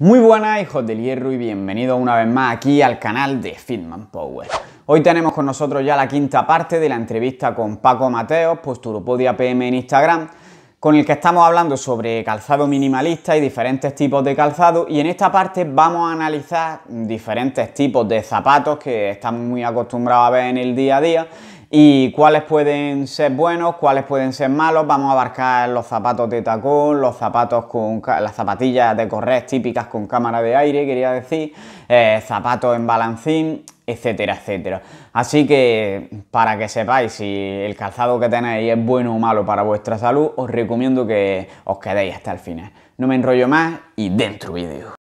Muy buenas hijos del hierro y bienvenidos una vez más aquí al canal de Fitman Power. Hoy tenemos con nosotros ya la quinta parte de la entrevista con Paco Mateos, Posturopodia PM en Instagram, con el que estamos hablando sobre calzado minimalista y diferentes tipos de calzado y en esta parte vamos a analizar diferentes tipos de zapatos que estamos muy acostumbrados a ver en el día a día y cuáles pueden ser buenos, cuáles pueden ser malos. Vamos a abarcar los zapatos de tacón, los zapatos con las zapatillas de correr típicas con cámara de aire, quería decir, eh, zapatos en balancín, etcétera, etcétera. Así que para que sepáis si el calzado que tenéis es bueno o malo para vuestra salud, os recomiendo que os quedéis hasta el final. No me enrollo más y dentro vídeo.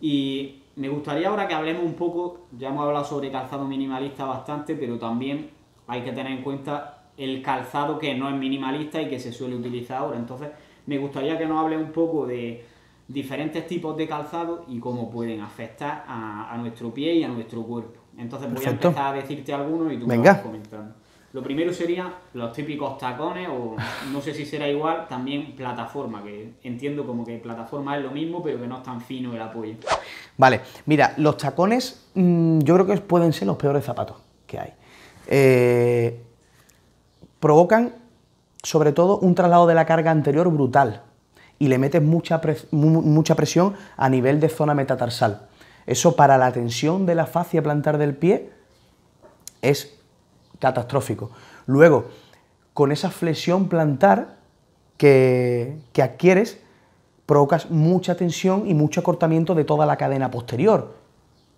Y me gustaría ahora que hablemos un poco, ya hemos hablado sobre calzado minimalista bastante, pero también hay que tener en cuenta el calzado que no es minimalista y que se suele utilizar ahora. Entonces, me gustaría que nos hable un poco de diferentes tipos de calzado y cómo pueden afectar a, nuestro pie y a nuestro cuerpo. Entonces voy a empezar a decirte algunos y tú me vas comentando. Lo primero sería los típicos tacones o no sé si será igual, también plataforma, que entiendo como que plataforma es lo mismo, pero que no es tan fino el apoyo. Vale, mira, los tacones mm, yo creo que pueden ser los peores zapatos que hay. Eh, provocan sobre todo un traslado de la carga anterior brutal y le metes mucha, mucha presión a nivel de zona metatarsal. Eso para la tensión de la fascia plantar del pie es catastrófico. Luego, con esa flexión plantar que, que adquieres, provocas mucha tensión y mucho acortamiento de toda la cadena posterior.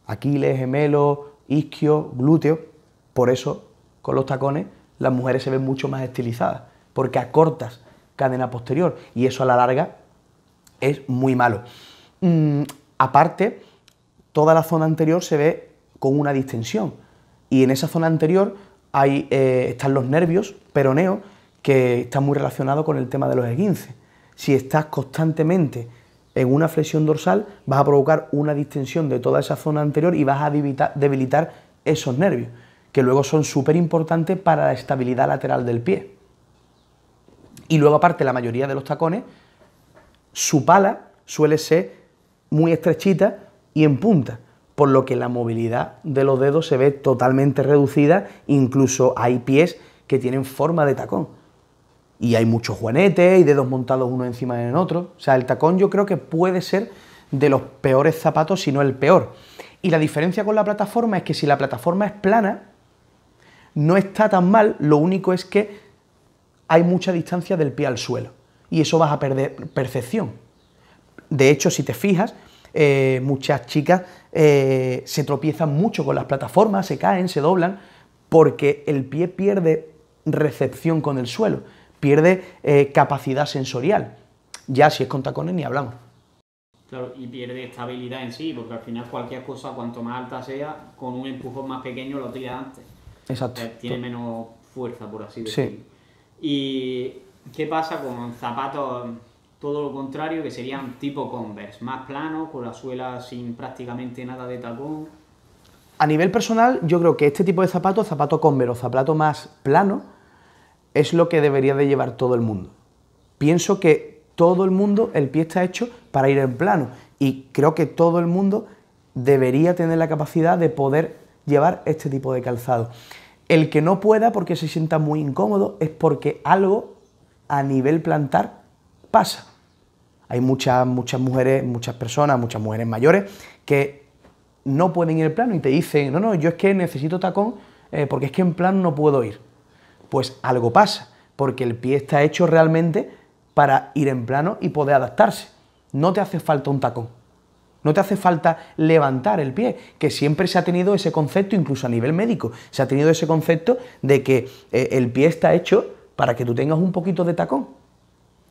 Aquiles, gemelo, isquio, glúteo. Por eso, con los tacones, las mujeres se ven mucho más estilizadas, porque acortas cadena posterior y eso a la larga es muy malo. Mm, aparte, toda la zona anterior se ve con una distensión y en esa zona anterior hay, eh, están los nervios peroneos, que están muy relacionados con el tema de los esguinces. Si estás constantemente en una flexión dorsal, vas a provocar una distensión de toda esa zona anterior y vas a debilitar esos nervios, que luego son súper importantes para la estabilidad lateral del pie. Y luego aparte, la mayoría de los tacones, su pala suele ser muy estrechita y en punta por lo que la movilidad de los dedos se ve totalmente reducida, incluso hay pies que tienen forma de tacón. Y hay muchos juanetes y dedos montados uno encima del otro. O sea, el tacón yo creo que puede ser de los peores zapatos, si no el peor. Y la diferencia con la plataforma es que si la plataforma es plana, no está tan mal, lo único es que hay mucha distancia del pie al suelo. Y eso vas a perder percepción. De hecho, si te fijas, eh, muchas chicas eh, se tropiezan mucho con las plataformas, se caen, se doblan, porque el pie pierde recepción con el suelo, pierde eh, capacidad sensorial. Ya si es con tacones ni hablamos. Claro, y pierde estabilidad en sí, porque al final cualquier cosa, cuanto más alta sea, con un empujón más pequeño lo tira antes. Exacto. tiene menos fuerza, por así decirlo. Sí. ¿Y qué pasa con zapatos todo lo contrario, que serían tipo Converse, más plano, con la suela sin prácticamente nada de tacón. A nivel personal, yo creo que este tipo de zapato, zapato Converse o zapato más plano, es lo que debería de llevar todo el mundo. Pienso que todo el mundo, el pie está hecho para ir en plano y creo que todo el mundo debería tener la capacidad de poder llevar este tipo de calzado. El que no pueda porque se sienta muy incómodo es porque algo a nivel plantar pasa. Hay muchas, muchas mujeres, muchas personas, muchas mujeres mayores que no pueden ir en plano y te dicen, no, no, yo es que necesito tacón eh, porque es que en plano no puedo ir. Pues algo pasa, porque el pie está hecho realmente para ir en plano y poder adaptarse. No te hace falta un tacón. No te hace falta levantar el pie, que siempre se ha tenido ese concepto, incluso a nivel médico, se ha tenido ese concepto de que eh, el pie está hecho para que tú tengas un poquito de tacón.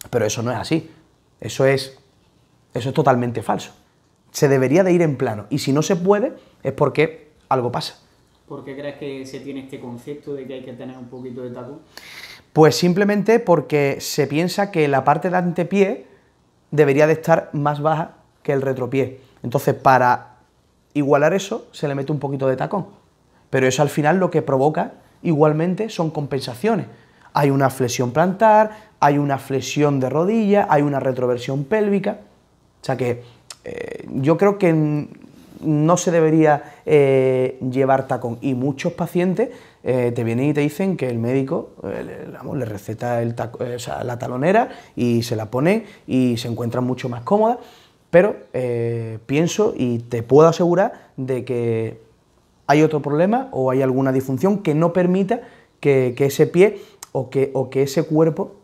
Pero eso no es así. Eso es, eso es totalmente falso. Se debería de ir en plano. Y si no se puede, es porque algo pasa. ¿Por qué crees que se tiene este concepto de que hay que tener un poquito de tacón? Pues simplemente porque se piensa que la parte de antepié debería de estar más baja que el retropié. Entonces, para igualar eso, se le mete un poquito de tacón. Pero eso al final lo que provoca igualmente son compensaciones. Hay una flexión plantar, hay una flexión de rodilla, hay una retroversión pélvica. O sea que eh, yo creo que no se debería eh, llevar tacón. Y muchos pacientes eh, te vienen y te dicen que el médico le, receta la talonera y se la pone y se encuentra mucho más cómoda. Pero pienso y te puedo asegurar de que hay otro problema o hay alguna disfunción que no permita que, ese pie o que, o que ese cuerpo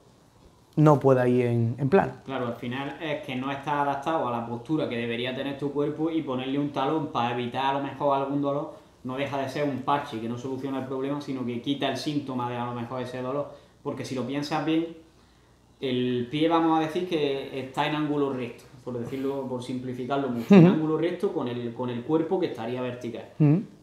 no pueda ir en, plan. Claro, al final es que no está adaptado a la postura que debería tener tu cuerpo y ponerle un talón para evitar a lo mejor algún dolor no deja de ser un parche que no soluciona el problema, sino que quita el síntoma de a lo mejor ese dolor. Porque si lo piensas bien, el pie vamos a decir que está en ángulo recto, por decirlo, por simplificarlo mucho, en ángulo recto con el, con el cuerpo que estaría vertical.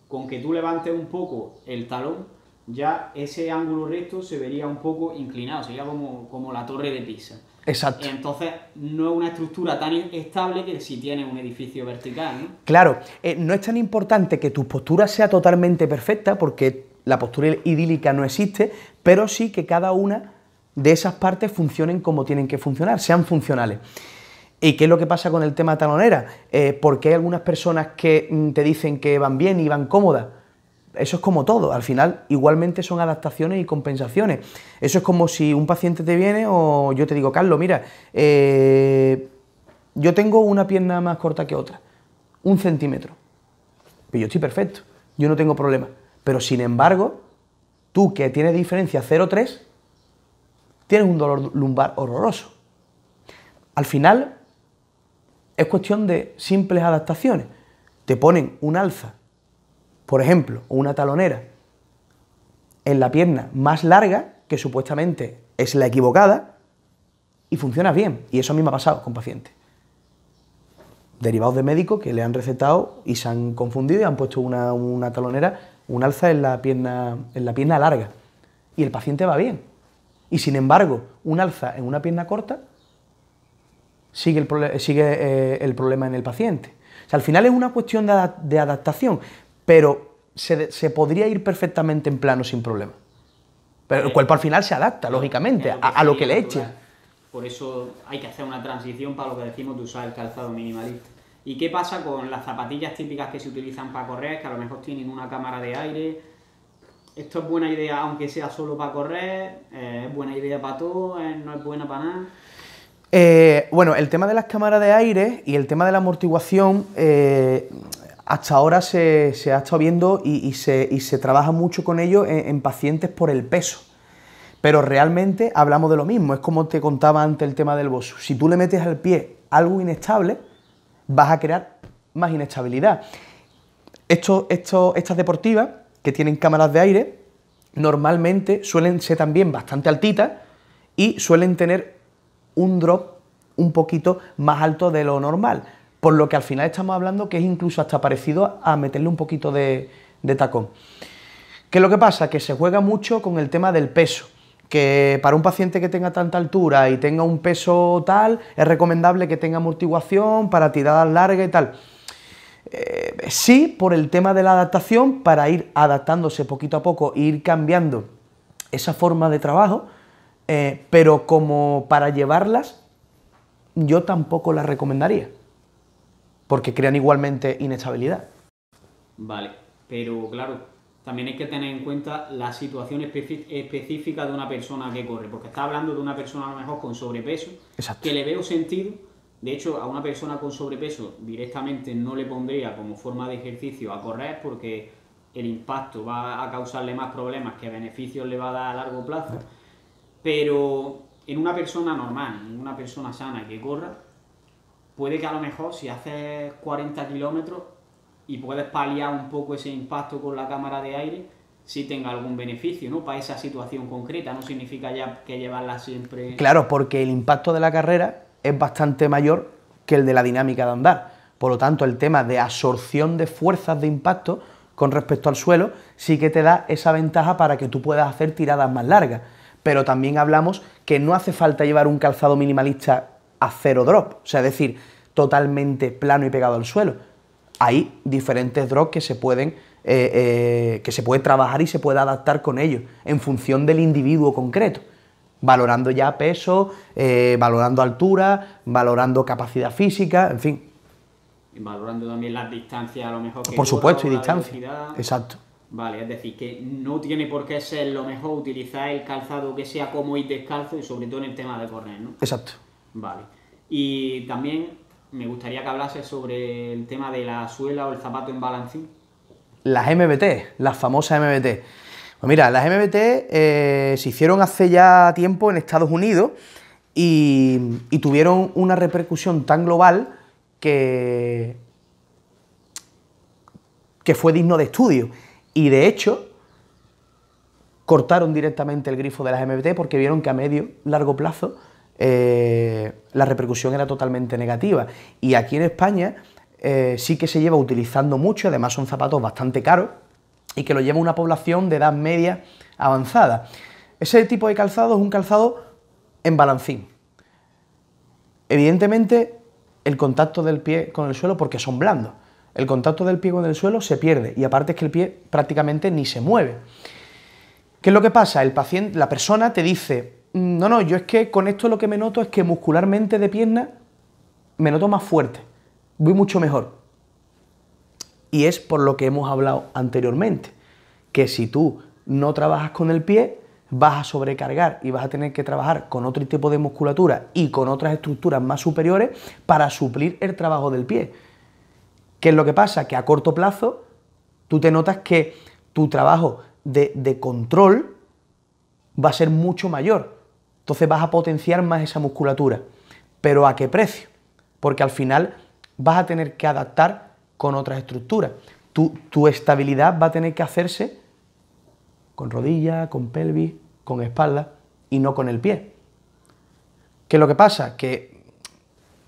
Con que tú levantes un poco el talón, ya ese ángulo recto se vería un poco inclinado, sería como, la torre de Pisa. Exacto. Entonces, no es una estructura tan estable que si tiene un edificio vertical. Claro, eh, no es tan importante que tu postura sea totalmente perfecta, porque la postura idílica no existe, pero sí que cada una de esas partes funcionen como tienen que funcionar, sean funcionales. ¿Y qué es lo que pasa con el tema talonera? Eh, porque hay algunas personas que mm, te dicen que van bien y van cómodas eso es como todo, al final igualmente son adaptaciones y compensaciones. Eso es como si un paciente te viene o yo te digo, Carlos, mira, eh, yo tengo una pierna más corta que otra, un centímetro, pero pues yo estoy perfecto, yo no tengo problema. Pero sin embargo, tú que tienes diferencia 0,3, tienes un dolor lumbar horroroso. Al final, es cuestión de simples adaptaciones. Te ponen un alza por ejemplo, una talonera en la pierna más larga, que supuestamente es la equivocada, y funciona bien. Y eso a mí me ha pasado con pacientes. Derivados de médicos que le han recetado y se han confundido y han puesto una, talonera, un alza en la, pierna, en la pierna larga. Y el paciente va bien. Y sin embargo, un alza en una pierna corta sigue el, sigue, eh, el problema en el paciente. O sea, al final es una cuestión de, de adaptación, pero se, podría ir perfectamente en plano sin problema. Pero el eh, cuerpo al final se adapta, eh, lógicamente, a, lo que le eche. Por eso hay que hacer una transición para lo que decimos de usar el calzado minimalista. ¿Y qué pasa con las zapatillas típicas que se utilizan para correr, que a lo mejor tienen una cámara de aire? Esto es buena idea, aunque sea solo para correr, eh, es buena idea para todo, no es buena para nada. bueno, el tema de las cámaras de aire y el tema de la amortiguación hasta ahora se, ha estado viendo y, se, trabaja mucho con ello en, pacientes por el peso. Pero realmente hablamos de lo mismo, es como te contaba antes el tema del bosu. Si tú le metes al pie algo inestable, vas a crear más inestabilidad. estas deportivas que tienen cámaras de aire normalmente suelen ser también bastante altitas y suelen tener un drop un poquito más alto de lo normal. Por lo que al final estamos hablando que es incluso hasta parecido a meterle un poquito de, tacón. Que lo que pasa? Que se juega mucho con el tema del peso que para un paciente que tenga tanta altura y tenga un peso tal, es recomendable que tenga amortiguación para tiradas largas y tal. Eh, sí, por el tema de la adaptación, para ir adaptándose poquito a poco, ir cambiando esa forma de trabajo, eh, pero como para llevarlas, yo tampoco las recomendaría porque crean igualmente inestabilidad. Vale, pero claro, también hay que tener en cuenta la situación específica de una persona que corre, porque está hablando de una persona a lo mejor con sobrepeso, que le veo sentido. De hecho, a una persona con sobrepeso directamente no le pondría como forma de ejercicio a correr porque el impacto va a causarle más problemas que beneficios le va a dar a largo plazo. Pero en una persona normal, en una persona sana que corra, puede que a lo mejor si haces 40 kilómetros y puedes paliar un poco ese impacto con la cámara de aire, sí tenga algún beneficio, ¿no? Para esa situación concreta, no significa ya que llevarla siempre... Claro, porque el impacto de la carrera es bastante mayor que el de la dinámica de andar. Por lo tanto, el tema de absorción de fuerzas de impacto con respecto al suelo sí que te da esa ventaja para que tú puedas hacer tiradas más largas. Pero también hablamos que no hace falta llevar un calzado minimalista a cero drop, o sea, decir, totalmente plano y pegado al suelo. Hay diferentes drops que se pueden eh, eh, que se puede trabajar y se puede adaptar con ellos en función del individuo concreto, valorando ya peso, eh, valorando altura, valorando capacidad física, en fin. Y valorando también las distancias a lo mejor. Que Por supuesto, y distancia. Exacto. Vale, es decir, que no tiene por qué ser lo mejor utilizar el calzado que sea como ir descalzo y sobre todo en el tema de correr, ¿no? Exacto. Vale. Y también me gustaría que hablase sobre el tema de la suela o el zapato en balancín. Las MBT, las famosas MBT. Pues mira, las MBT eh, se hicieron hace ya tiempo en Estados Unidos y, tuvieron una repercusión tan global que, que fue digno de estudio. Y de hecho, cortaron directamente el grifo de las MBT porque vieron que a medio, largo plazo, eh, la repercusión era totalmente negativa. Y aquí en España eh, sí que se lleva utilizando mucho, además son zapatos bastante caros y que lo lleva una población de edad media avanzada. Ese tipo de calzado es un calzado en balancín. Evidentemente, el contacto del pie con el suelo, porque son blandos, el contacto del pie con el suelo se pierde y aparte es que el pie prácticamente ni se mueve. ¿Qué es lo que pasa? El paciente, la persona te dice, Mm, no, no, yo es que con esto lo que me noto es que muscularmente de pierna me noto más fuerte, voy mucho mejor. Y es por lo que hemos hablado anteriormente, que si tú no trabajas con el pie, vas a sobrecargar y vas a tener que trabajar con otro tipo de musculatura y con otras estructuras más superiores para suplir el trabajo del pie. ¿Qué es lo que pasa? Que a corto plazo tú te notas que tu trabajo de, de control va a ser mucho mayor entonces vas a potenciar más esa musculatura. Pero ¿a qué precio? Porque al final vas a tener que adaptar con otras estructuras. Tu, estabilidad va a tener que hacerse con rodilla, con pelvis, con espalda y no con el pie. ¿Qué es lo que pasa? Que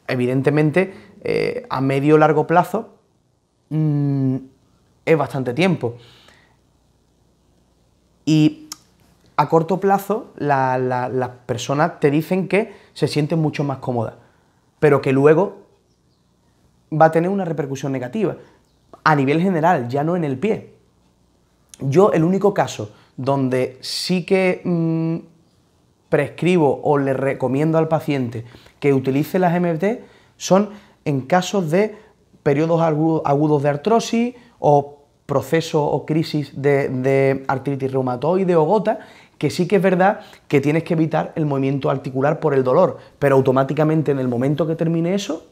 evidentemente eh, a medio o largo plazo mm, es bastante tiempo. Y a corto plazo las personas te dicen que se sienten mucho más cómodas, pero que luego va a tener una repercusión negativa a nivel general, ya no en el pie. Yo el único caso donde sí que mm, prescribo o le recomiendo al paciente que utilice las MFT son en casos de periodos agudos de artrosis o proceso o crisis de, de artritis reumatoide o gota, que sí que es verdad que tienes que evitar el movimiento articular por el dolor, pero automáticamente en el momento que termine eso,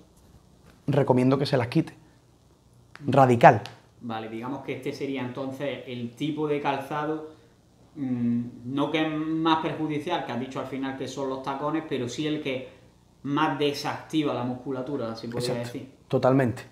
recomiendo que se las quite. Radical. Vale, digamos que este sería entonces el tipo de calzado, mm, no que es más perjudicial, que has dicho al final que son los tacones, pero sí el que más desactiva la musculatura, si podría decir. Totalmente